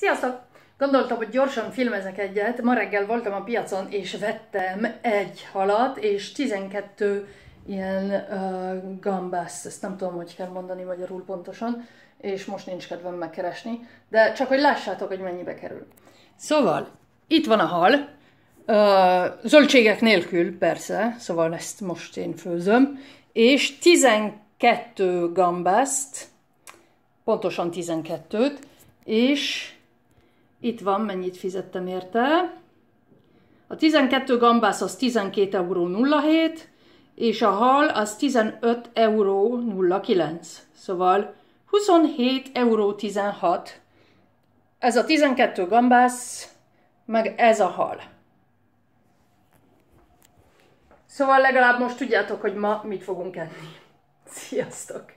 Sziasztok! Gondoltam, hogy gyorsan filmezek egyet. Ma reggel voltam a piacon, és vettem egy halat, és 12 ilyen uh, gambász, ezt nem tudom, hogy kell mondani magyarul pontosan, és most nincs kedvem megkeresni, de csak hogy lássátok, hogy mennyibe kerül. Szóval, itt van a hal, uh, zöldségek nélkül persze, szóval ezt most én főzöm, és 12 gambászt, pontosan 12-t, és itt van, mennyit fizettem érte. A 12 gambász az 12,07 euró és a hal az 15,09 euró Szóval 27,16 euró Ez a 12 gambász, meg ez a hal. Szóval legalább most tudjátok, hogy ma mit fogunk enni. Sziasztok!